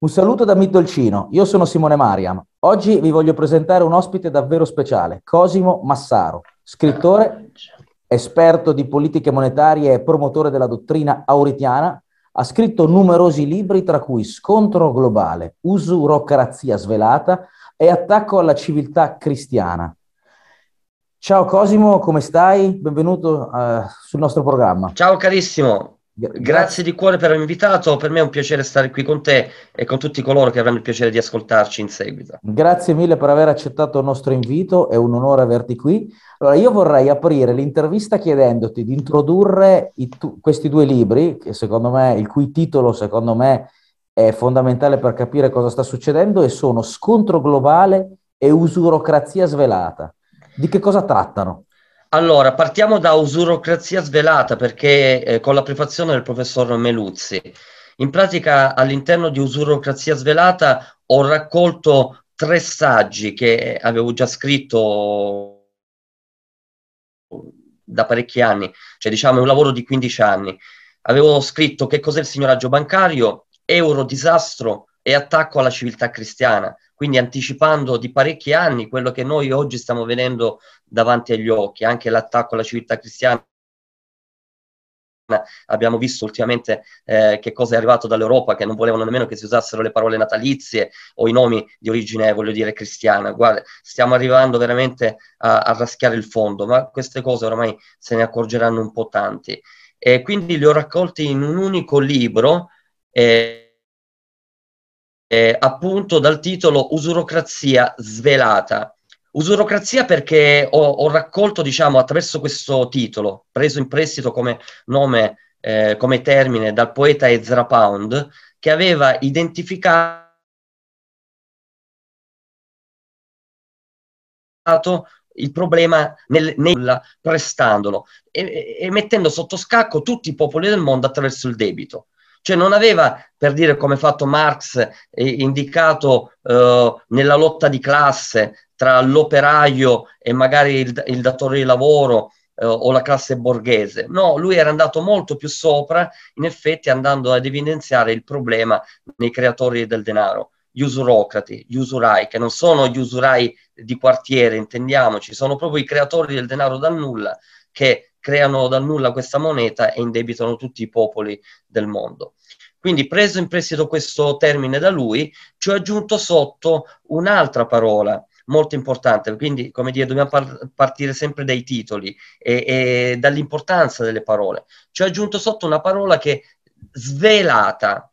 Un saluto da Middolcino, io sono Simone Mariam. Oggi vi voglio presentare un ospite davvero speciale, Cosimo Massaro, scrittore, esperto di politiche monetarie e promotore della dottrina auritiana. Ha scritto numerosi libri, tra cui Scontro globale, Usurocrazia svelata e Attacco alla civiltà cristiana. Ciao Cosimo, come stai? Benvenuto uh, sul nostro programma. Ciao carissimo, Grazie di cuore per avermi invitato, per me è un piacere stare qui con te e con tutti coloro che avranno il piacere di ascoltarci in seguito. Grazie mille per aver accettato il nostro invito, è un onore averti qui. Allora, io vorrei aprire l'intervista chiedendoti di introdurre tu- questi due libri, me, il cui titolo secondo me è fondamentale per capire cosa sta succedendo e sono Scontro globale e usurocrazia svelata. Di che cosa trattano? Allora, partiamo da usurocrazia svelata perché eh, con la prefazione del professor Meluzzi. In pratica all'interno di usurocrazia svelata ho raccolto tre saggi che avevo già scritto da parecchi anni, cioè diciamo un lavoro di 15 anni. Avevo scritto che cos'è il signoraggio bancario, euro disastro e attacco alla civiltà cristiana quindi anticipando di parecchi anni quello che noi oggi stiamo vedendo davanti agli occhi, anche l'attacco alla civiltà cristiana abbiamo visto ultimamente eh, che cosa è arrivato dall'Europa, che non volevano nemmeno che si usassero le parole natalizie o i nomi di origine, voglio dire, cristiana. Guarda, stiamo arrivando veramente a, a raschiare il fondo, ma queste cose ormai se ne accorgeranno un po' tanti. E quindi li ho raccolti in un unico libro. Eh, eh, appunto dal titolo Usurocrazia svelata. Usurocrazia perché ho, ho, raccolto, diciamo, attraverso questo titolo, preso in prestito come nome, eh, come termine dal poeta Ezra Pound, che aveva identificato il problema nel, nel prestandolo e, e mettendo sotto scacco tutti i popoli del mondo attraverso il debito. Cioè non aveva, per dire come ha fatto Marx, eh, indicato eh, nella lotta di classe tra l'operaio e magari il, il datore di lavoro eh, o la classe borghese. No, lui era andato molto più sopra, in effetti andando ad evidenziare il problema nei creatori del denaro gli usurocrati, gli usurai, che non sono gli usurai di quartiere, intendiamoci, sono proprio i creatori del denaro dal nulla che creano dal nulla questa moneta e indebitano tutti i popoli del mondo. Quindi preso in prestito questo termine da lui, ci ho aggiunto sotto un'altra parola molto importante, quindi come dire dobbiamo par- partire sempre dai titoli e, e dall'importanza delle parole. Ci ho aggiunto sotto una parola che svelata.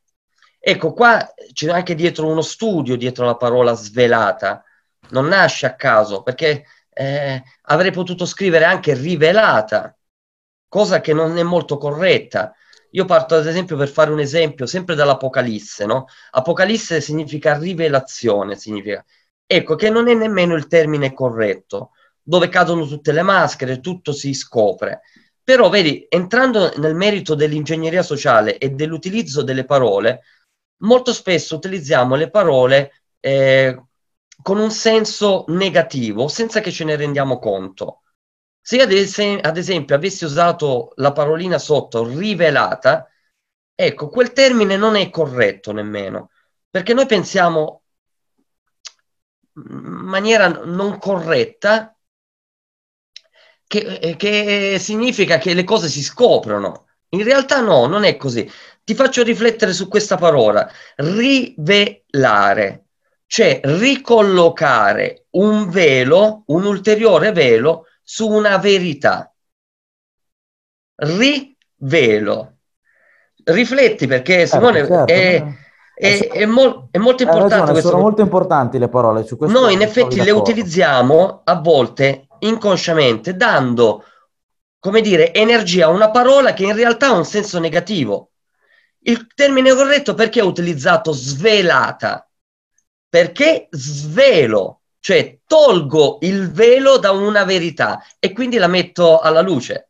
Ecco, qua c'è anche dietro uno studio, dietro la parola svelata, non nasce a caso, perché eh, avrei potuto scrivere anche rivelata, cosa che non è molto corretta. Io parto ad esempio per fare un esempio sempre dall'Apocalisse, no? Apocalisse significa rivelazione, significa. Ecco, che non è nemmeno il termine corretto, dove cadono tutte le maschere, tutto si scopre. Però, vedi, entrando nel merito dell'ingegneria sociale e dell'utilizzo delle parole, molto spesso utilizziamo le parole eh, con un senso negativo, senza che ce ne rendiamo conto. Se ad, es- ad esempio avessi usato la parolina sotto rivelata, ecco, quel termine non è corretto nemmeno, perché noi pensiamo in maniera non corretta che, eh, che, significa che le cose si scoprono. In realtà no, non è così. Ti faccio riflettere su questa parola, rivelare, cioè ricollocare un velo, un ulteriore velo su una verità. Rivelo. Rifletti perché certo, Simone eh, certo, è, eh. è, è, mol, è, molto importante. Ragione, sono molto importanti le parole su questo. Noi in effetti le utilizziamo a volte inconsciamente dando, come dire, energia a una parola che in realtà ha un senso negativo. Il termine corretto perché è utilizzato svelata? Perché svelo cioè tolgo il velo da una verità e quindi la metto alla luce.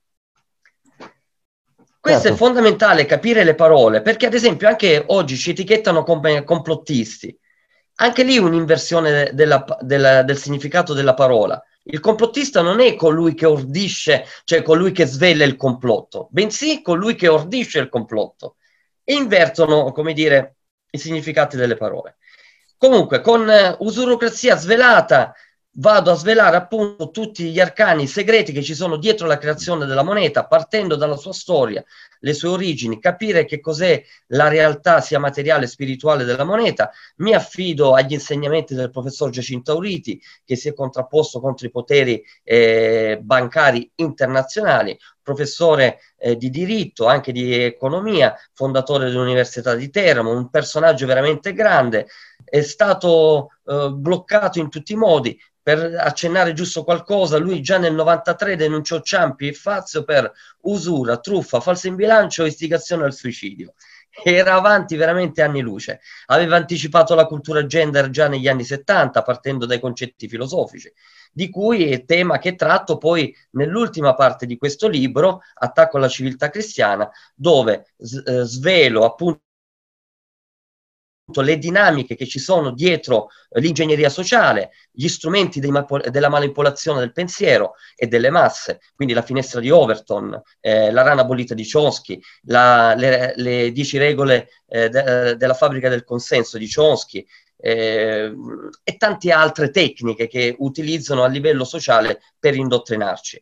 Questo certo. è fondamentale capire le parole, perché ad esempio anche oggi ci etichettano come complottisti. Anche lì un'inversione della, della, del significato della parola. Il complottista non è colui che ordisce, cioè colui che svela il complotto, bensì colui che ordisce il complotto. E invertono, come dire, i significati delle parole. Comunque, con eh, usurocrazia svelata vado a svelare appunto tutti gli arcani segreti che ci sono dietro la creazione della moneta, partendo dalla sua storia, le sue origini, capire che cos'è la realtà sia materiale e spirituale della moneta. Mi affido agli insegnamenti del professor Giacinto Auriti, che si è contrapposto contro i poteri eh, bancari internazionali, professore eh, di diritto, anche di economia, fondatore dell'Università di Teramo, un personaggio veramente grande è stato eh, bloccato in tutti i modi. Per accennare giusto qualcosa, lui già nel 93 denunciò Ciampi e Fazio per usura, truffa, falso in bilancio e istigazione al suicidio. Era avanti veramente anni luce. Aveva anticipato la cultura gender già negli anni 70, partendo dai concetti filosofici, di cui è tema che tratto poi nell'ultima parte di questo libro, Attacco alla civiltà cristiana, dove eh, svelo appunto le dinamiche che ci sono dietro eh, l'ingegneria sociale, gli strumenti mappo- della manipolazione del pensiero e delle masse, quindi la finestra di Overton, eh, la rana bollita di Chomsky, la, le, le, dieci regole eh, de- eh, della fabbrica del consenso di Chomsky eh, e tante altre tecniche che utilizzano a livello sociale per indottrinarci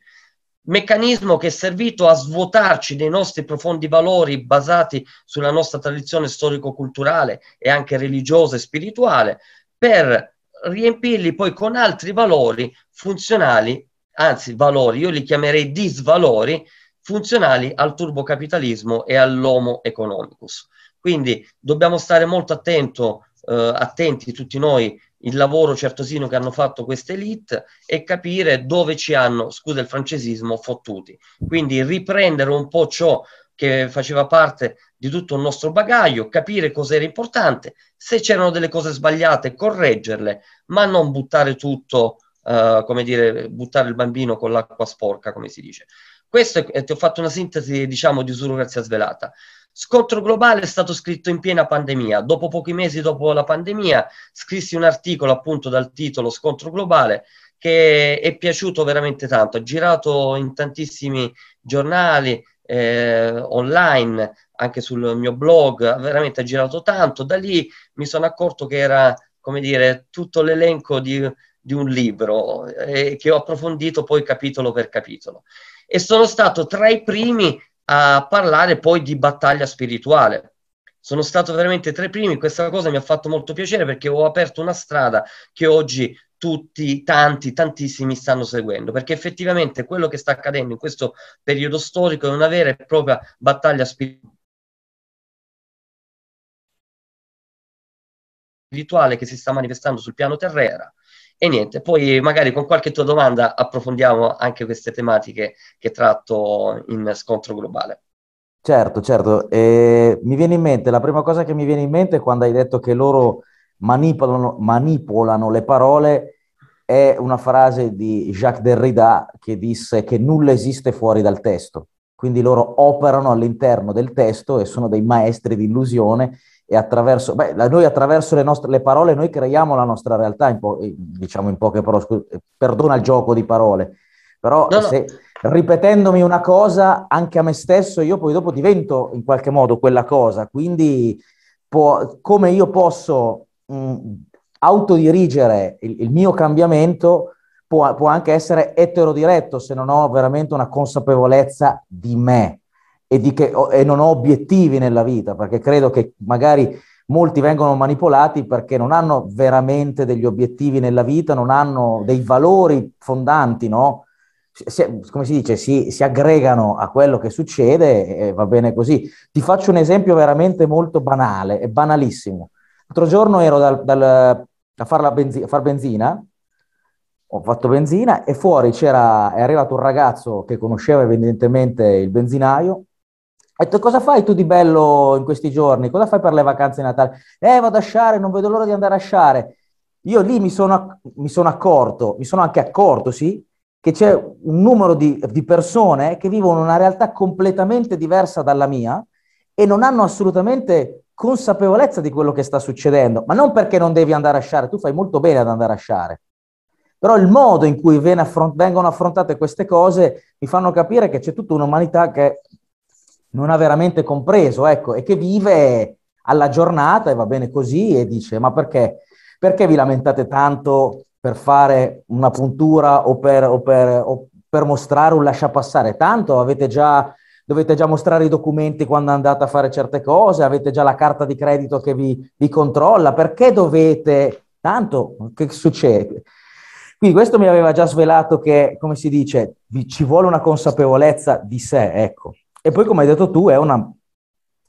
meccanismo che è servito a svuotarci dei nostri profondi valori basati sulla nostra tradizione storico-culturale e anche religiosa e spirituale, per riempirli poi con altri valori funzionali, anzi valori, io li chiamerei disvalori, funzionali al turbocapitalismo e all'homo economicus. Quindi dobbiamo stare molto attento, eh, attenti tutti noi il lavoro certosino che hanno fatto queste elite e capire dove ci hanno, scusa il francesismo, fottuti. Quindi riprendere un po' ciò che faceva parte di tutto il nostro bagaglio, capire cosa era importante, se c'erano delle cose sbagliate, correggerle, ma non buttare tutto, eh, come dire, buttare il bambino con l'acqua sporca, come si dice. Questo è, ti ho fatto una sintesi, diciamo, di surrogazia svelata. Scontro globale è stato scritto in piena pandemia. Dopo pochi mesi dopo la pandemia, scrissi un articolo appunto dal titolo Scontro globale che è piaciuto veramente tanto, ha girato in tantissimi giornali eh, online, anche sul mio blog, veramente ha girato tanto. Da lì mi sono accorto che era, come dire, tutto l'elenco di, di un libro eh, che ho approfondito poi capitolo per capitolo. E sono stato tra i primi a parlare poi di battaglia spirituale. Sono stato veramente tra i primi, questa cosa mi ha fatto molto piacere perché ho aperto una strada che oggi tutti, tanti, tantissimi stanno seguendo, perché effettivamente quello che sta accadendo in questo periodo storico è una vera e propria battaglia spirituale che si sta manifestando sul piano terreno e niente, poi magari con qualche tua domanda approfondiamo anche queste tematiche che tratto in scontro globale. Certo, certo. E mi viene in mente, la prima cosa che mi viene in mente quando hai detto che loro manipolano, manipolano le parole è una frase di Jacques Derrida che disse che nulla esiste fuori dal testo. Quindi loro operano all'interno del testo e sono dei maestri di illusione e attraverso, beh, noi attraverso le nostre le parole noi creiamo la nostra realtà, in po- diciamo in poche parole, scu- perdona il gioco di parole, però no, se, no. ripetendomi una cosa anche a me stesso io poi dopo divento in qualche modo quella cosa, quindi po- come io posso mh, mm, autodirigere il, il, mio cambiamento può, può anche essere eterodiretto se non ho veramente una consapevolezza di me e, che, e non ho obiettivi nella vita, perché credo che magari molti vengono manipolati perché non hanno veramente degli obiettivi nella vita, non hanno dei valori fondanti, no? Si, come si dice, si, si, aggregano a quello che succede e va bene così. Ti faccio un esempio veramente molto banale, è banalissimo. L'altro giorno ero dal, dal, a, far benzi- a far benzina, ho fatto benzina e fuori c'era, è arrivato un ragazzo che conosceva evidentemente il benzinaio e tu, cosa fai tu di bello in questi giorni? Cosa fai per le vacanze di Natale? Eh, vado a sciare, non vedo l'ora di andare a sciare. Io lì mi sono, mi sono accorto, mi sono anche accorto, sì, che c'è un numero di, di, persone che vivono una realtà completamente diversa dalla mia e non hanno assolutamente consapevolezza di quello che sta succedendo, ma non perché non devi andare a sciare, tu fai molto bene ad andare a sciare. Però il modo in cui affront- vengono affrontate queste cose mi fanno capire che c'è tutta un'umanità che non ha veramente compreso, ecco, e che vive alla giornata e va bene così e dice ma perché? Perché vi lamentate tanto per fare una puntura o per, o per, o per mostrare un lasciapassare? Tanto avete già dovete già mostrare i documenti quando andate a fare certe cose, avete già la carta di credito che vi, vi controlla, perché dovete... Tanto, che succede? Quindi questo mi aveva già svelato che, come si dice, ci vuole una consapevolezza di sé, ecco. E poi, come hai detto tu, è una,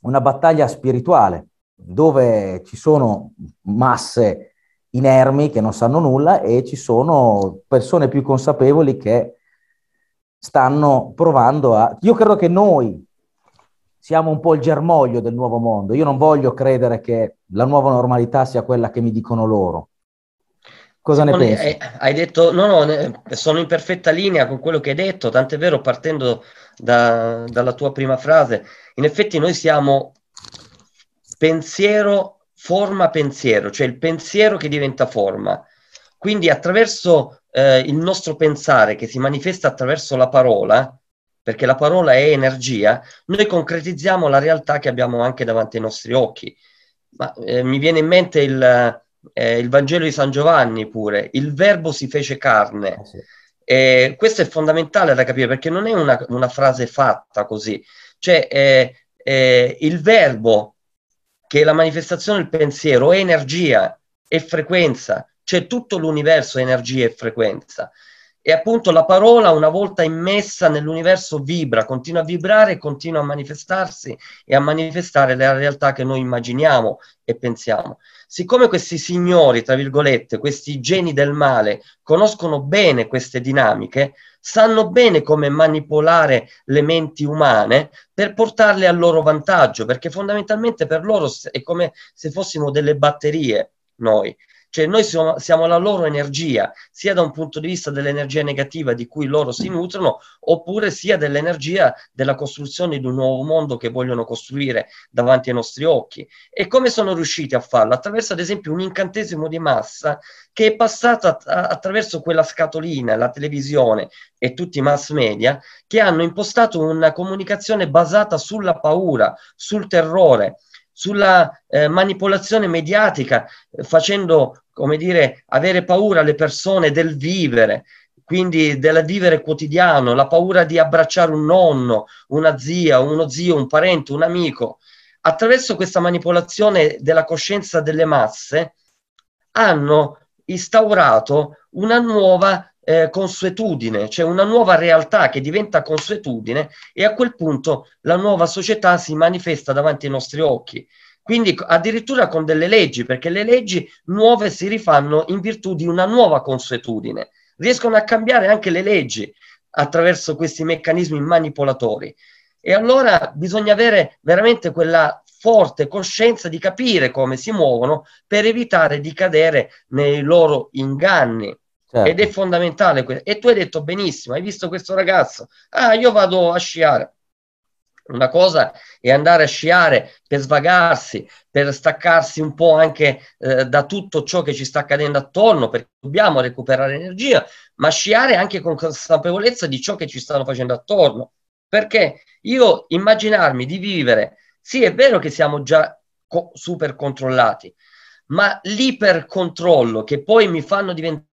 una battaglia spirituale dove ci sono masse inermi che non sanno nulla e ci sono persone più consapevoli che stanno provando a... Io credo che noi siamo un po' il germoglio del nuovo mondo. Io non voglio credere che la nuova normalità sia quella che mi dicono loro. Cosa ne pensi? Eh, hai, detto, no, no, sono in perfetta linea con quello che hai detto, tant'è vero partendo da, dalla tua prima frase. In effetti noi siamo pensiero, forma, pensiero, cioè il pensiero che diventa forma. Quindi attraverso eh, il nostro pensare che si manifesta attraverso la parola, perché la parola è energia, noi concretizziamo la realtà che abbiamo anche davanti ai nostri occhi. Ma eh, mi viene in mente il eh, il Vangelo di San Giovanni pure, il verbo si fece carne. Ah, sì. eh, questo è fondamentale da capire perché non è una, una frase fatta così, cioè eh, eh il verbo che è la manifestazione del pensiero è energia, è frequenza, cioè tutto l'universo è energia e frequenza e appunto la parola una volta immessa nell'universo vibra, continua a vibrare, continua a manifestarsi e a manifestare la realtà che noi immaginiamo e pensiamo. Siccome questi signori, tra virgolette, questi geni del male, conoscono bene queste dinamiche, sanno bene come manipolare le menti umane per portarle al loro vantaggio, perché fondamentalmente per loro è come se fossimo delle batterie noi cioè noi siamo, siamo la loro energia, sia da un punto di vista dell'energia negativa di cui loro si nutrono, oppure sia dell'energia della costruzione di un nuovo mondo che vogliono costruire davanti ai nostri occhi. E come sono riusciti a farlo? Attraverso, ad esempio, un incantesimo di massa che è passato att- attraverso quella scatolina, la televisione e tutti i mass media, che hanno impostato una comunicazione basata sulla paura, sul terrore sulla eh, manipolazione mediatica, facendo, come dire, avere paura alle persone del vivere, quindi del vivere quotidiano, la paura di abbracciare un nonno, una zia, uno zio, un parente, un amico. Attraverso questa manipolazione della coscienza delle masse hanno instaurato una nuova eh, consuetudine, cioè una nuova realtà che diventa consuetudine e a quel punto la nuova società si manifesta davanti ai nostri occhi. Quindi addirittura con delle leggi, perché le leggi nuove si rifanno in virtù di una nuova consuetudine. Riescono a cambiare anche le leggi attraverso questi meccanismi manipolatori. E allora bisogna avere veramente quella forte coscienza di capire come si muovono per evitare di cadere nei loro inganni. Certo. Ed è certo. fondamentale. Que- e tu hai detto benissimo, hai visto questo ragazzo? Ah, io vado a sciare. Una cosa è andare a sciare per svagarsi, per staccarsi un po' anche eh, da tutto ciò che ci sta accadendo attorno, perché dobbiamo recuperare energia, ma sciare anche con consapevolezza di ciò che ci stanno facendo attorno. Perché io immaginarmi di vivere, sì è vero che siamo già co- super controllati, ma l'ipercontrollo che poi mi fanno diventare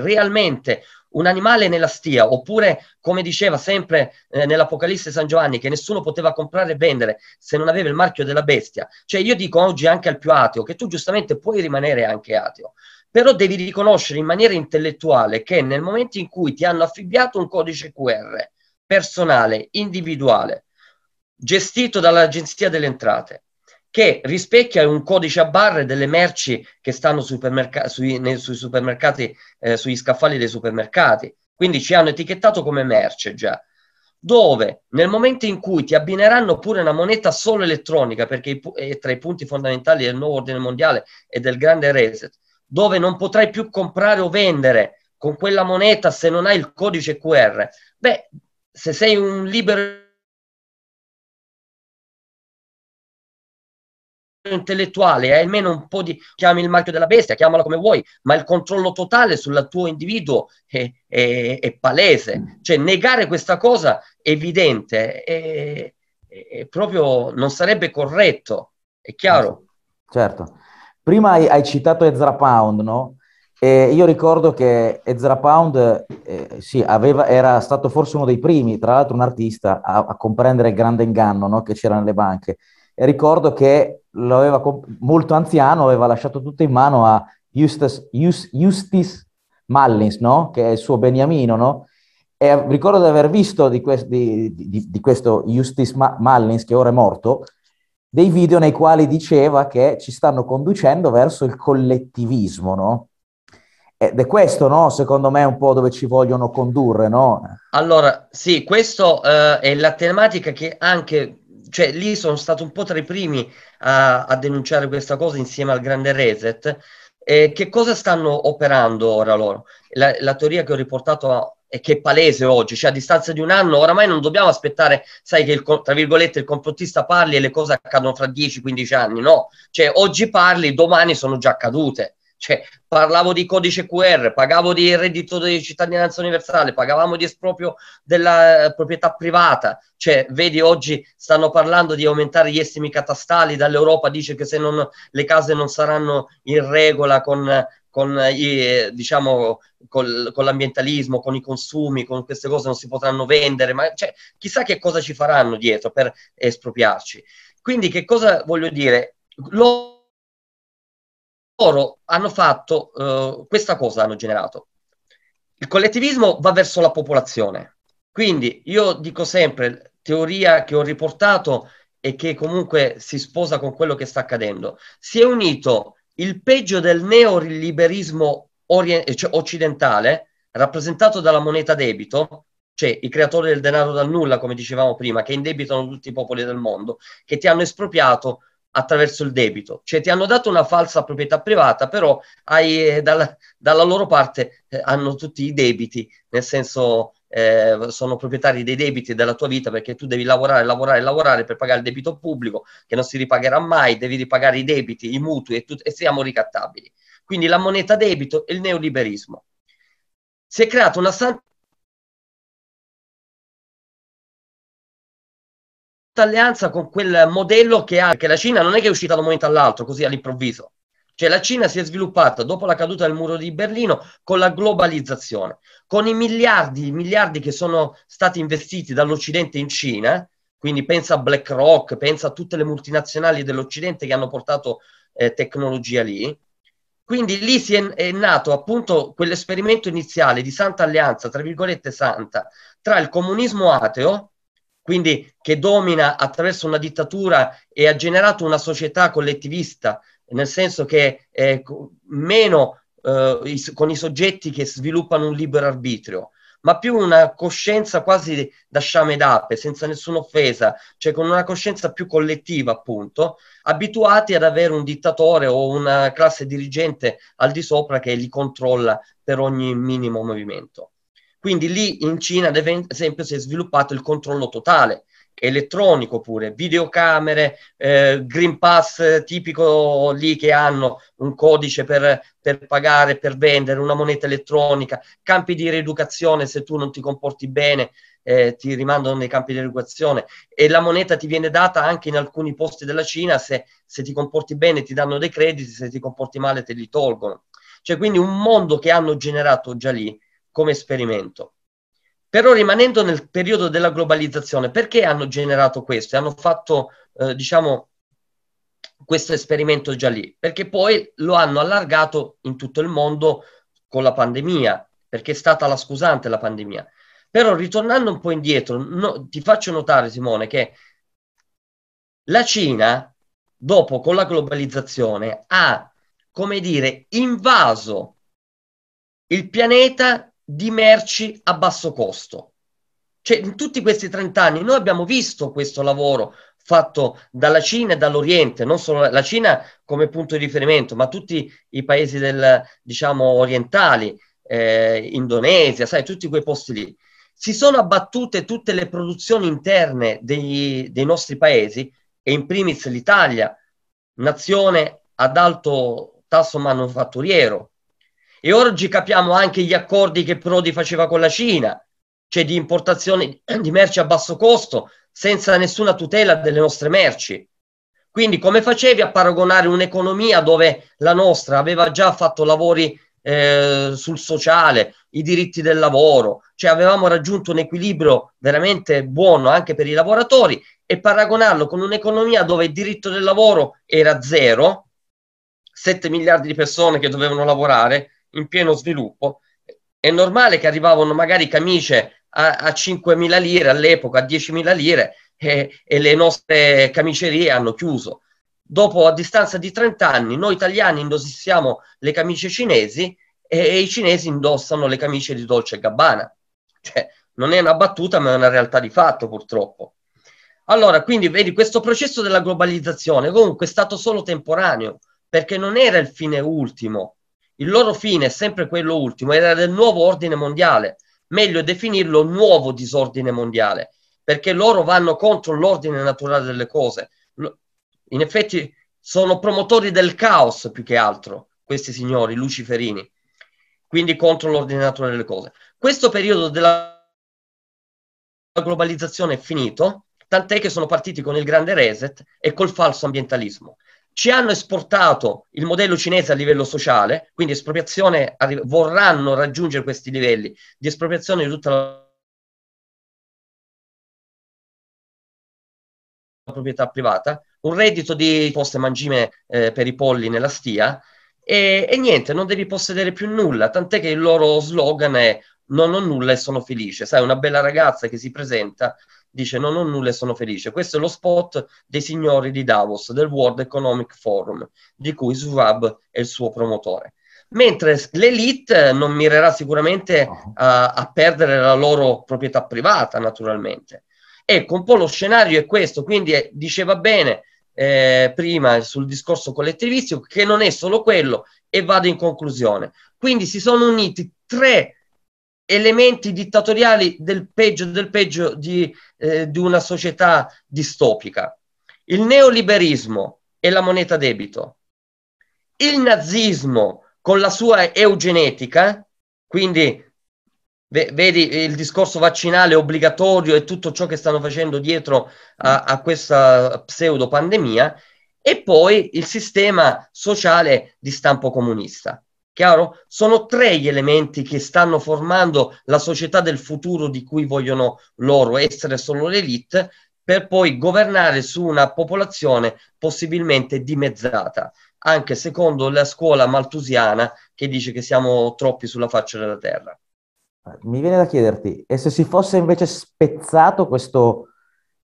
realmente un animale nella stia, oppure come diceva sempre eh, nell'Apocalisse San Giovanni, che nessuno poteva comprare e vendere se non aveva il marchio della bestia. Cioè io dico oggi anche al più ateo che tu giustamente puoi rimanere anche ateo, però devi riconoscere in maniera intellettuale che nel momento in cui ti hanno affibbiato un codice QR personale, individuale, gestito dall'Agenzia delle Entrate, che rispecchia un codice a barre delle merci che stanno supermerca- sui, nei, sui supermercati, eh, sugli scaffali dei supermercati. Quindi ci hanno etichettato come merce già. Dove nel momento in cui ti abbineranno pure una moneta solo elettronica, perché è tra i punti fondamentali del nuovo ordine mondiale e del grande reset, dove non potrai più comprare o vendere con quella moneta se non hai il codice QR, beh, se sei un libero intellettuale, hai eh, almeno un po' di, chiami il marchio della bestia, chiamala come vuoi, ma il controllo totale sul tuo individuo è, è, è, palese. Mm. Cioè negare questa cosa è evidente, è, eh, è eh, proprio non sarebbe corretto, è chiaro? Certo. Prima hai, hai citato Ezra Pound, no? E io ricordo che Ezra Pound eh, sì, aveva, era stato forse uno dei primi, tra l'altro un artista, a, a comprendere il grande inganno no? che c'era nelle banche. E ricordo che lo comp- molto anziano, aveva lasciato tutto in mano a Justus, Just, Justis Mallins, no? che è il suo beniamino. No? E ricordo di aver visto di, quest- di, di, di questo Justis Ma- Mallins, che ora è morto, dei video nei quali diceva che ci stanno conducendo verso il collettivismo, no? Ed è questo, no? Secondo me è un po' dove ci vogliono condurre, no? Allora, sì, questa eh, è la tematica che anche cioè, lì sono stato un po' tra i primi a, a denunciare questa cosa insieme al grande reset. Eh, che cosa stanno operando ora loro? La, la teoria che ho riportato a, e che è palese oggi, cioè a distanza di un anno, oramai non dobbiamo aspettare, sai, che il, tra virgolette il complottista parli e le cose accadono fra 10-15 anni, no? Cioè oggi parli, domani sono già accadute. Cioè, parlavo di codice QR, pagavo di reddito di cittadinanza universale, pagavamo di esproprio della eh, proprietà privata. Cioè, vedi, oggi stanno parlando di aumentare gli estimi catastali, dall'Europa dice che se non, le case non saranno in regola con, con, eh, diciamo, col, con l'ambientalismo, con i consumi, con queste cose non si potranno vendere, ma cioè, chissà che cosa ci faranno dietro per espropriarci. Quindi che cosa voglio dire? Loro loro hanno fatto eh, questa cosa, hanno generato. Il collettivismo va verso la popolazione. Quindi io dico sempre, teoria che ho riportato e che comunque si sposa con quello che sta accadendo, si è unito il peggio del neoliberismo eh, cioè occidentale, rappresentato dalla moneta debito, cioè i creatori del denaro dal nulla, come dicevamo prima, che indebitano tutti i popoli del mondo, che ti hanno espropriato attraverso il debito, cioè ti hanno dato una falsa proprietà privata, però hai, eh, dalla, dalla, loro parte eh, hanno tutti i debiti, nel senso eh, sono proprietari dei debiti della tua vita perché tu devi lavorare, lavorare, lavorare per pagare il debito pubblico che non si ripagherà mai, devi ripagare i debiti, i mutui e, tut- e siamo ricattabili. Quindi la moneta debito e il neoliberismo. Si è creata una alleanza con quel modello che ha, perché la Cina non è che è uscita da un momento all'altro, così all'improvviso. Cioè la Cina si è sviluppata dopo la caduta del muro di Berlino con la globalizzazione, con i miliardi, miliardi che sono stati investiti dall'Occidente in Cina, quindi pensa a BlackRock, pensa a tutte le multinazionali dell'Occidente che hanno portato eh, tecnologia lì. Quindi lì si è, è nato appunto quell'esperimento iniziale di santa alleanza, tra virgolette santa, tra il comunismo ateo, quindi che domina attraverso una dittatura e ha generato una società collettivista, nel senso che eh, meno eh, con i soggetti che sviluppano un libero arbitrio, ma più una coscienza quasi da sciame d'ape, senza nessuna offesa, cioè con una coscienza più collettiva, appunto, abituati ad avere un dittatore o una classe dirigente al di sopra che li controlla per ogni minimo movimento. Quindi lì in Cina, ad esempio, si è sviluppato il controllo totale, elettronico pure, videocamere, eh, Green Pass tipico lì che hanno un codice per, per, pagare, per vendere, una moneta elettronica, campi di rieducazione se tu non ti comporti bene. Eh, ti rimandano nei campi di rieducazione e la moneta ti viene data anche in alcuni posti della Cina se, se ti comporti bene ti danno dei crediti se ti comporti male te li tolgono cioè quindi un mondo che hanno generato già lì come esperimento. Però rimanendo nel periodo della globalizzazione, perché hanno generato questo e hanno fatto, eh, diciamo, questo esperimento già lì? Perché poi lo hanno allargato in tutto il mondo con la pandemia, perché è stata la scusante la pandemia. Però ritornando un po' indietro, no, ti faccio notare, Simone, che la Cina, dopo con la globalizzazione, ha, come dire, invaso il pianeta di merci a basso costo. Cioè, in tutti questi 30 anni noi abbiamo visto questo lavoro fatto dalla Cina e dall'Oriente, non solo la Cina come punto di riferimento, ma tutti i paesi del, diciamo, orientali, eh, Indonesia, sai, tutti quei posti lì. Si sono abbattute tutte le produzioni interne degli, dei nostri paesi e in primis l'Italia, nazione ad alto tasso manufatturiero, e oggi capiamo anche gli accordi che Prodi faceva con la Cina, cioè di importazione di merci a basso costo, senza nessuna tutela delle nostre merci. Quindi come facevi a paragonare un'economia dove la nostra aveva già fatto lavori eh, sul sociale, i diritti del lavoro, cioè avevamo raggiunto un equilibrio veramente buono anche per i lavoratori e paragonarlo con un'economia dove il diritto del lavoro era zero, 7 miliardi di persone che dovevano lavorare, in pieno sviluppo, è normale che arrivavano magari camicie a, a 5.000 lire all'epoca, a 10.000 lire e, e, le nostre camicerie hanno chiuso. Dopo, a distanza di 30 anni, noi italiani indossiamo le camicie cinesi e, e i cinesi indossano le camicie di Dolce Gabbana. Cioè, non è una battuta, ma è una realtà di fatto, purtroppo. Allora, quindi vedi, questo processo della globalizzazione comunque è stato solo temporaneo, perché non era il fine ultimo, il loro fine è sempre quello ultimo, era del nuovo ordine mondiale, meglio definirlo nuovo disordine mondiale, perché loro vanno contro l'ordine naturale delle cose. In effetti sono promotori del caos più che altro, questi signori luciferini, quindi contro l'ordine naturale delle cose. Questo periodo della globalizzazione è finito, tant'è che sono partiti con il grande reset e col falso ambientalismo ci hanno esportato il modello cinese a livello sociale, quindi espropriazione, vorranno raggiungere questi livelli di espropriazione di tutta la proprietà privata, un reddito di poste mangime eh, per i polli nella stia e, e, niente, non devi possedere più nulla, tant'è che il loro slogan è non ho nulla e sono felice. Sai, una bella ragazza che si presenta dice non ho nulla e sono felice. Questo è lo spot dei signori di Davos, del World Economic Forum, di cui Schwab è il suo promotore. Mentre l'elite non mirerà sicuramente uh, a perdere la loro proprietà privata, naturalmente. Ecco, un po' lo scenario è questo, quindi è, eh, diceva bene eh, prima sul discorso collettivistico che non è solo quello e vado in conclusione. Quindi si sono uniti tre elementi dittatoriali del peggio del peggio di, eh, di una società distopica. Il neoliberismo e la moneta debito, il nazismo con la sua eugenetica, quindi vedi il discorso vaccinale obbligatorio e tutto ciò che stanno facendo dietro a, a questa pseudo pandemia, e poi il sistema sociale di stampo comunista. Chiaro? Sono tre gli elementi che stanno formando la società del futuro di cui vogliono loro essere solo l'elite per poi governare su una popolazione possibilmente dimezzata, anche secondo la scuola maltusiana che dice che siamo troppi sulla faccia della terra. Eh, mi viene da chiederti, e se si fosse invece spezzato questo,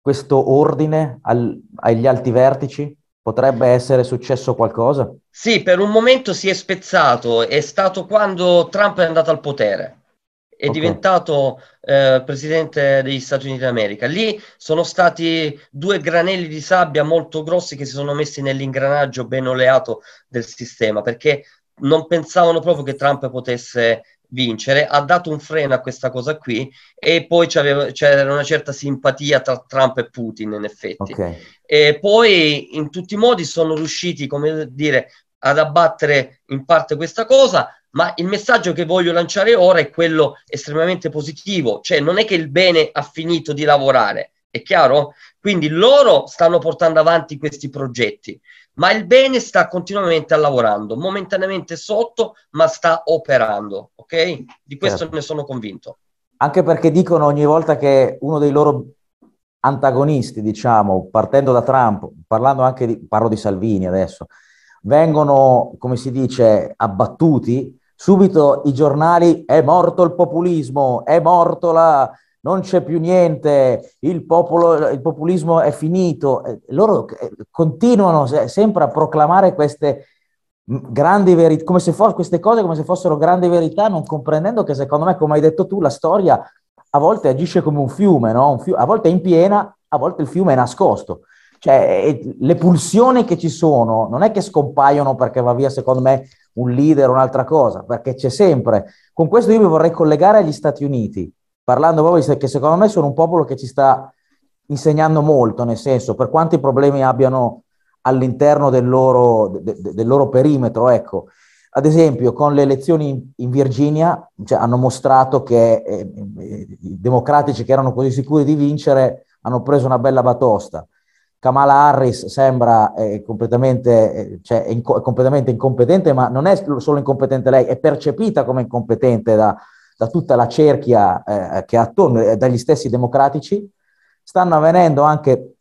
questo ordine al, agli alti vertici? Potrebbe essere successo qualcosa? Sì, per un momento si è spezzato, è stato quando Trump è andato al potere, è okay. diventato eh, presidente degli Stati Uniti d'America. Lì sono stati due granelli di sabbia molto grossi che si sono messi nell'ingranaggio ben oleato del sistema, perché non pensavano proprio che Trump potesse vincere, ha dato un freno a questa cosa qui e poi c'era una certa simpatia tra Trump e Putin in effetti. Ok. E poi in tutti i modi sono riusciti, come dire, ad abbattere in parte questa cosa, ma il messaggio che voglio lanciare ora è quello estremamente positivo, cioè non è che il bene ha finito di lavorare, è chiaro? Quindi loro stanno portando avanti questi progetti, ma il bene sta continuamente lavorando, momentaneamente sotto, ma sta operando, ok? Di questo certo. ne sono convinto. Anche perché dicono ogni volta che uno dei loro antagonisti, diciamo, partendo da Trump, parlando anche di, parlo di Salvini adesso, vengono, come si dice, abbattuti, subito i giornali è morto il populismo, è morto la... non c'è più niente, il, popolo, il populismo è finito. Loro eh, continuano sempre a proclamare queste grandi verità, come se fossero queste cose come se fossero grandi verità, non comprendendo che secondo me, come hai detto tu, la storia a volte agisce come un fiume, no? un fiume, a volte è in piena, a volte il fiume è nascosto. Cioè, le pulsioni che ci sono non è che scompaiono perché va via, secondo me, un leader o un'altra cosa, perché c'è sempre. Con questo io mi vorrei collegare agli Stati Uniti, parlando proprio che secondo me sono un popolo che ci sta insegnando molto, nel senso, per quanti problemi abbiano all'interno del loro, de, de, del loro perimetro, ecco ad esempio con le elezioni in, in Virginia cioè, hanno mostrato che eh, eh, i democratici che erano così sicuri di vincere hanno preso una bella batosta. Kamala Harris sembra eh, completamente, eh, cioè, inco- completamente, incompetente, ma non è solo incompetente lei, è percepita come incompetente da, da tutta la cerchia eh, che è attorno, eh, dagli stessi democratici. Stanno avvenendo anche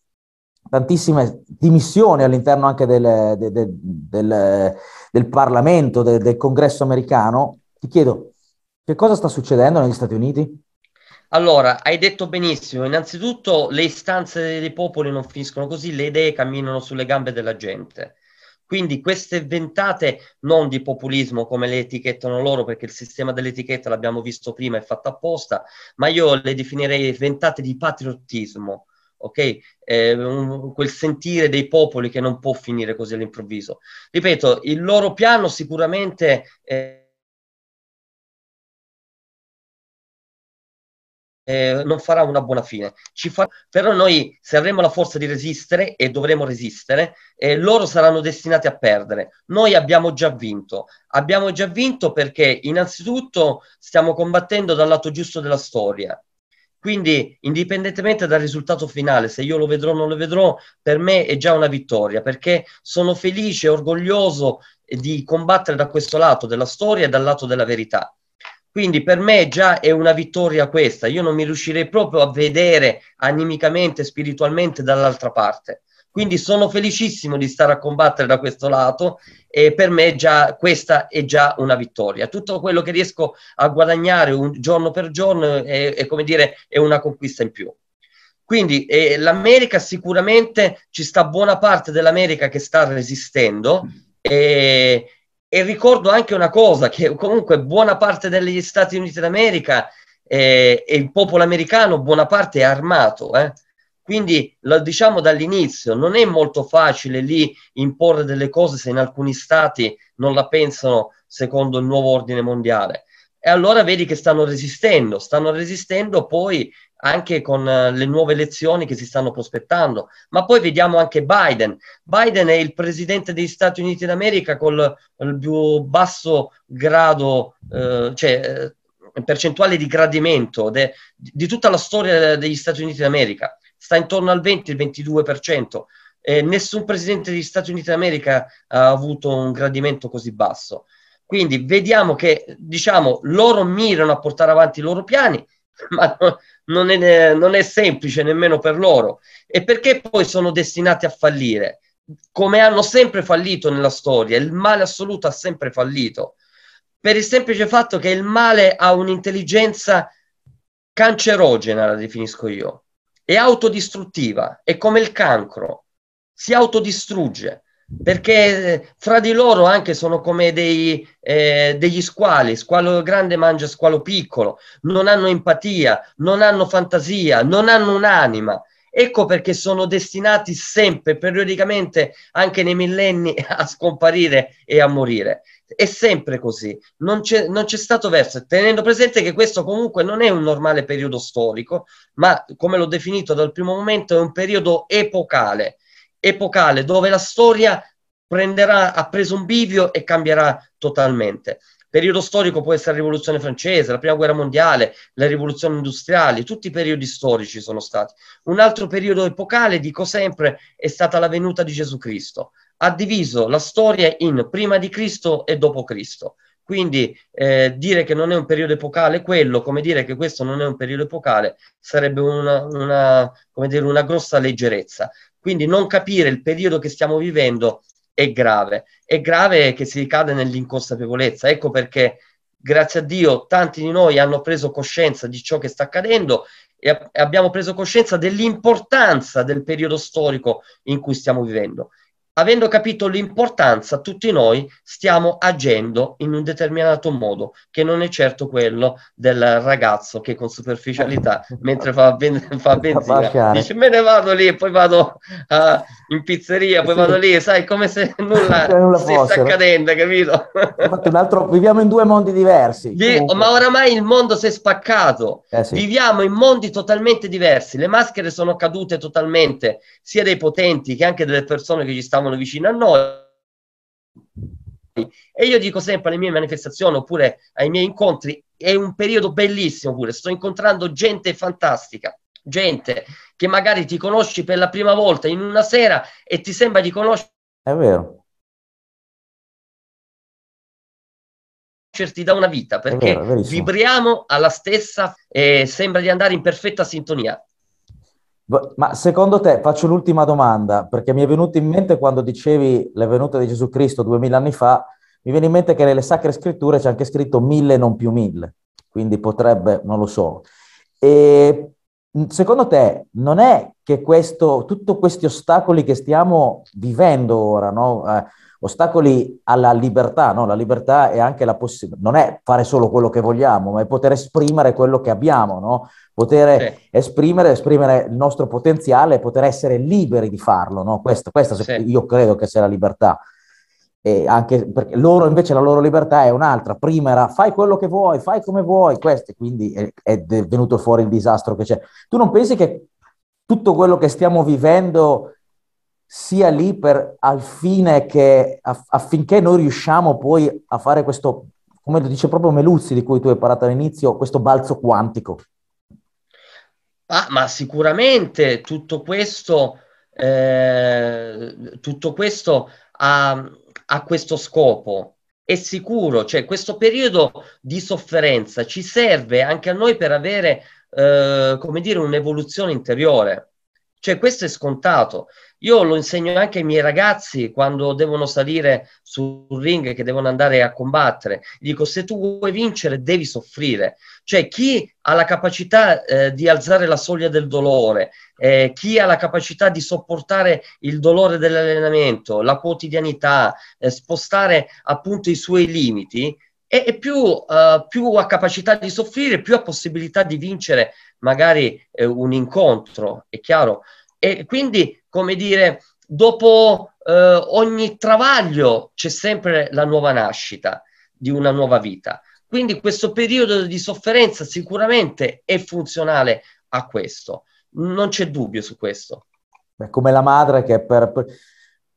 tantissime dimissioni all'interno anche del, del, del, del Parlamento, del Congresso americano. Ti chiedo, che cosa sta succedendo negli Stati Uniti? Allora, hai detto benissimo, innanzitutto le istanze dei popoli non finiscono così, le idee camminano sulle gambe della gente. Quindi queste ventate non di populismo come le etichettano loro, perché il sistema dell'etichetta l'abbiamo visto prima, è fatto apposta, ma io le definirei ventate di patriottismo, ok? Eh, quel sentire dei popoli che non può finire così all'improvviso. Ripeto, il loro piano sicuramente... Eh, Eh, non farà una buona fine. Ci fa... Però noi, se avremo la forza di resistere, e dovremo resistere, eh, loro saranno destinati a perdere. Noi abbiamo già vinto. Abbiamo già vinto perché, innanzitutto, stiamo combattendo dal lato giusto della storia. Quindi, indipendentemente dal risultato finale, se io lo vedrò o non lo vedrò, per me è già una vittoria, perché sono felice e orgoglioso di combattere da questo lato della storia e dal lato della verità. Quindi per me già è una vittoria questa, io non mi riuscirei proprio a vedere animicamente, spiritualmente dall'altra parte. Quindi sono felicissimo di stare a combattere da questo lato e per me già, questa è già una vittoria. Tutto quello che riesco a guadagnare giorno per giorno è, è come dire, è una conquista in più. Quindi eh, l'America sicuramente ci sta buona parte dell'America che sta resistendo e, e, ricordo anche una cosa che comunque buona parte degli Stati Uniti d'America eh, e il popolo americano buona parte è armato eh. Quindi lo diciamo dall'inizio, non è molto facile lì imporre delle cose se in alcuni stati non la pensano secondo il nuovo ordine mondiale. E allora vedi che stanno resistendo, stanno resistendo poi anche con eh, le nuove elezioni che si stanno prospettando. Ma poi vediamo anche Biden. Biden è il presidente degli Stati Uniti d'America con eh, il più basso grado, eh, cioè eh, percentuale di gradimento de, di tutta la storia degli Stati Uniti d'America sta intorno al 20-22%. Eh, nessun presidente degli Stati Uniti d'America ha avuto un gradimento così basso. Quindi vediamo che, diciamo, loro mirano a portare avanti i loro piani, ma non, è, non è semplice nemmeno per loro. E perché poi sono destinati a fallire? Come hanno sempre fallito nella storia, il male assoluto ha sempre fallito, per il semplice fatto che il male ha un'intelligenza cancerogena, la definisco io è autodistruttiva, è come il cancro, si autodistrugge perché eh, fra di loro anche sono come dei, eh, degli squali, squalo grande mangia squalo piccolo, non hanno empatia, non hanno fantasia, non hanno un'anima. Ecco perché sono destinati sempre, periodicamente, anche nei millenni, a scomparire e a morire è sempre così, non c'è, non c'è stato verso, tenendo presente che questo comunque non è un normale periodo storico, ma come l'ho definito dal primo momento è un periodo epocale, epocale dove la storia prenderà, ha preso un bivio e cambierà totalmente. Periodo storico può essere la rivoluzione francese, la prima guerra mondiale, le rivoluzioni industriali, tutti i periodi storici sono stati. Un altro periodo epocale, dico sempre, è stata la venuta di Gesù Cristo ha diviso la storia in prima di Cristo e dopo Cristo. Quindi eh, dire che non è un periodo epocale quello, come dire che questo non è un periodo epocale, sarebbe una, una, dire, una grossa leggerezza. Quindi non capire il periodo che stiamo vivendo è grave. È grave che si ricade nell'inconsapevolezza. Ecco perché, grazie a Dio, tanti di noi hanno preso coscienza di ciò che sta accadendo e abbiamo preso coscienza dell'importanza del periodo storico in cui stiamo vivendo avendo capito l'importanza, tutti noi stiamo agendo in un determinato modo, che non è certo quello del ragazzo che con superficialità, mentre fa, ben, fa benzina, dice me ne vado lì, e poi vado uh, in pizzeria, poi sì. vado lì, sai, come se nulla, nulla stesse accadendo, capito? altro, viviamo in due mondi diversi. Di, ma oramai il mondo si è spaccato, eh sì. viviamo in mondi totalmente diversi, le maschere sono cadute totalmente, sia dei potenti che anche delle persone che ci stanno stavano vicino a noi. E io dico sempre alle mie manifestazioni oppure ai miei incontri, è un periodo bellissimo pure, sto incontrando gente fantastica, gente che magari ti conosci per la prima volta in una sera e ti sembra di conoscere... È vero. da una vita perché vero, vibriamo alla stessa e sembra di andare in perfetta sintonia. Ma secondo te, faccio l'ultima domanda, perché mi è venuto in mente quando dicevi la venuta di Gesù Cristo duemila anni fa, mi viene in mente che nelle sacre scritture c'è anche scritto mille non più mille, quindi potrebbe, non lo so. E secondo te non è che questo, tutti questi ostacoli che stiamo vivendo ora, no? eh, ostacoli alla libertà, no? La libertà è anche la possibilità, non è fare solo quello che vogliamo, ma è poter esprimere quello che abbiamo, no? Poter sì. esprimere, esprimere, il nostro potenziale, poter essere liberi di farlo, no? Questo, questa sì. io credo che sia la libertà. E anche perché loro invece la loro libertà è un'altra, prima era fai quello che vuoi, fai come vuoi, queste, quindi è, è venuto fuori il disastro che c'è. Tu non pensi che tutto quello che stiamo vivendo sia lì per, al fine che affinché noi riusciamo poi a fare questo, come lo dice proprio Meluzzi di cui tu hai parlato all'inizio, questo balzo quantico. Ah, ma sicuramente tutto questo, eh, tutto questo ha, ha questo scopo, è sicuro, cioè questo periodo di sofferenza ci serve anche a noi per avere, eh, come dire, un'evoluzione interiore. Cioè questo è scontato, io lo insegno anche ai miei ragazzi quando devono salire sul ring, che devono andare a combattere. Dico, se tu vuoi vincere, devi soffrire. Cioè, chi ha la capacità eh, di alzare la soglia del dolore, eh, chi ha la capacità di sopportare il dolore dell'allenamento, la quotidianità, eh, spostare appunto i suoi limiti, e, e più, uh, più, ha capacità di soffrire, più ha possibilità di vincere magari eh, un incontro, è chiaro. E quindi come dire, dopo eh, ogni travaglio c'è sempre la nuova nascita di una nuova vita. Quindi questo periodo di sofferenza sicuramente è funzionale a questo, non c'è dubbio su questo. Beh, come la madre che per, per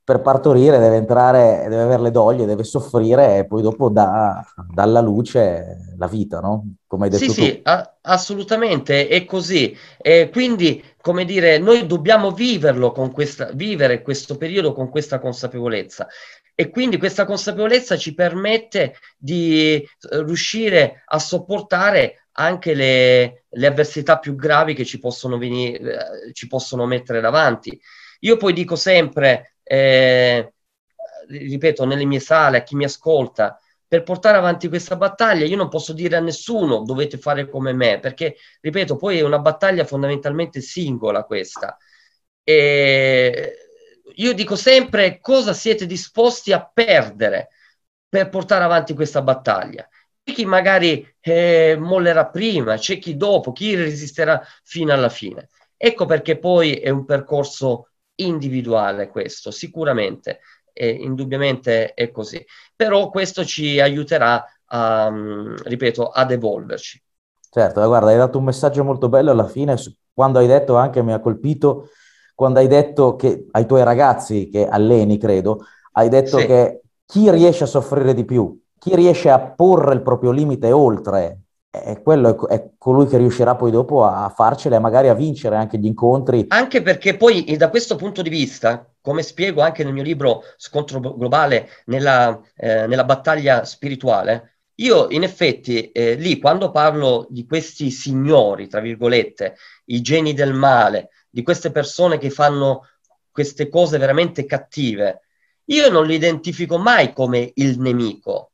per partorire deve entrare, deve avere le doglie, deve soffrire e poi dopo dà, dalla luce la vita, no? Come hai detto sì, tu. Sì, a- assolutamente, è così. E quindi, come dire, noi dobbiamo viverlo con questa, vivere questo periodo con questa consapevolezza. E quindi questa consapevolezza ci permette di eh, riuscire a sopportare anche le, le avversità più gravi che ci possono, venire, eh, ci possono mettere davanti. Io poi dico sempre, eh, ripeto, nelle mie sale, a chi mi ascolta, per portare avanti questa battaglia. Io non posso dire a nessuno dovete fare come me, perché, ripeto, poi è una battaglia fondamentalmente singola questa. E io dico sempre cosa siete disposti a perdere per portare avanti questa battaglia. C'è chi magari eh, mollerà prima, c'è chi dopo, chi resisterà fino alla fine. Ecco perché poi è un percorso individuale questo, sicuramente, e indubbiamente è così. Però questo ci aiuterà, a, mm, ripeto, ad evolverci. Certo, guarda, hai dato un messaggio molto bello alla fine, quando hai detto anche mi ha colpito, quando hai detto che ai tuoi ragazzi che alleni, credo, hai detto sì. che chi riesce a soffrire di più, chi riesce a porre il proprio limite oltre è quello è colui che riuscirà poi dopo a farcela e magari a vincere anche gli incontri. Anche perché poi eh, da questo punto di vista, come spiego anche nel mio libro Scontro globale nella, eh, nella battaglia spirituale, io in effetti eh, lì quando parlo di questi signori, tra virgolette, i geni del male, di queste persone che fanno queste cose veramente cattive, io non li identifico mai come il nemico,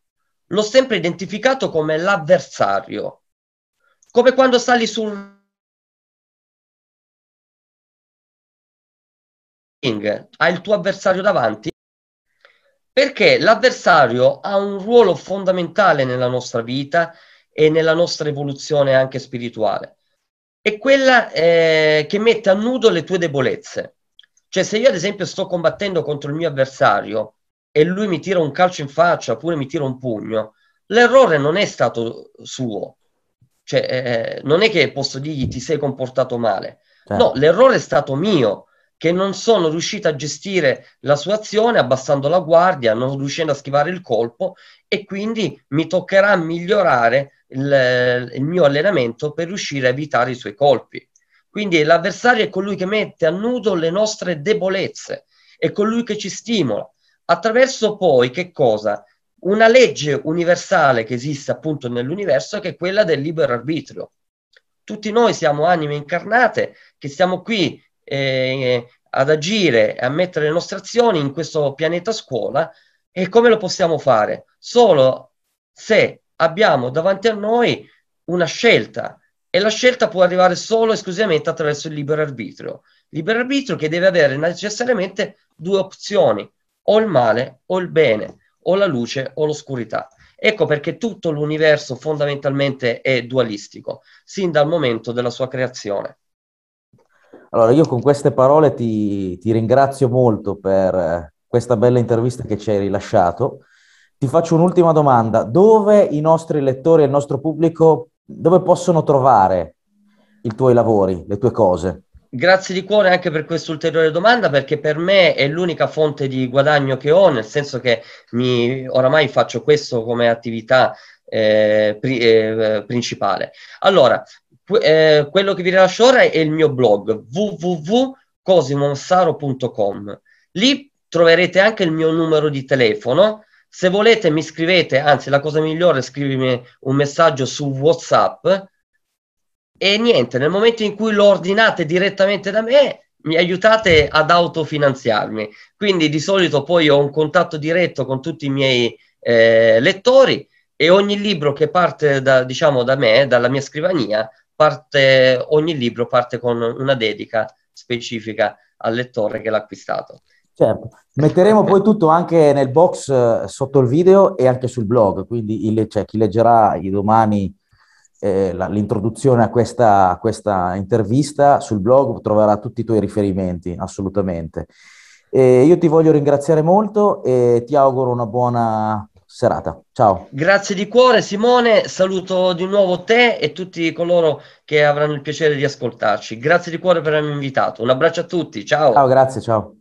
l'ho sempre identificato come l'avversario, come quando sali sul ring, hai il tuo avversario davanti, perché l'avversario ha un ruolo fondamentale nella nostra vita e nella nostra evoluzione anche spirituale. È quella eh, che mette a nudo le tue debolezze. Cioè se io ad esempio sto combattendo contro il mio avversario, e lui mi tira un calcio in faccia oppure mi tira un pugno, l'errore non è stato suo. Cioè, eh, eh non è che posso dirgli ti sei comportato male. Certo. No, l'errore è stato mio, che non sono riuscito a gestire la sua azione abbassando la guardia, non riuscendo a schivare il colpo e quindi mi toccherà migliorare il, il mio allenamento per riuscire a evitare i suoi colpi. Quindi l'avversario è colui che mette a nudo le nostre debolezze, è colui che ci stimola, attraverso poi che cosa? Una legge universale che esiste appunto nell'universo che è quella del libero arbitrio. Tutti noi siamo anime incarnate che siamo qui eh, ad agire e a mettere le nostre azioni in questo pianeta scuola e come lo possiamo fare? Solo se abbiamo davanti a noi una scelta e la scelta può arrivare solo e esclusivamente attraverso il libero arbitrio. Libero arbitrio che deve avere necessariamente due opzioni o il male o il bene, o la luce o l'oscurità. Ecco perché tutto l'universo fondamentalmente è dualistico, sin dal momento della sua creazione. Allora, io con queste parole ti, ti ringrazio molto per eh, questa bella intervista che ci hai rilasciato. Ti faccio un'ultima domanda. Dove i nostri lettori e il nostro pubblico, dove possono trovare i tuoi lavori, le tue cose? Grazie di cuore anche per questa ulteriore domanda perché per me è l'unica fonte di guadagno che ho, nel senso che mi, oramai faccio questo come attività eh, pri, eh, principale. Allora, eh, quello che vi lascio ora è il mio blog www.cosimonsaro.com. Lì troverete anche il mio numero di telefono. Se volete mi scrivete, anzi la cosa migliore è scrivermi un messaggio su WhatsApp e niente, nel momento in cui lo ordinate direttamente da me, mi aiutate ad autofinanziarmi. Quindi di solito poi ho un contatto diretto con tutti i miei eh, lettori e ogni libro che parte da, diciamo, da me, dalla mia scrivania, parte, ogni libro parte con una dedica specifica al lettore che l'ha acquistato. Certo, metteremo poi tutto anche nel box eh, sotto il video e anche sul blog, quindi il, cioè, chi leggerà i domani eh, la, l'introduzione a questa, a questa, intervista sul blog troverà tutti i tuoi riferimenti, assolutamente. E io ti voglio ringraziare molto e ti auguro una buona serata. Ciao. Grazie di cuore Simone, saluto di nuovo te e tutti coloro che avranno il piacere di ascoltarci. Grazie di cuore per avermi invitato. Un abbraccio a tutti, ciao. Ciao, grazie, ciao.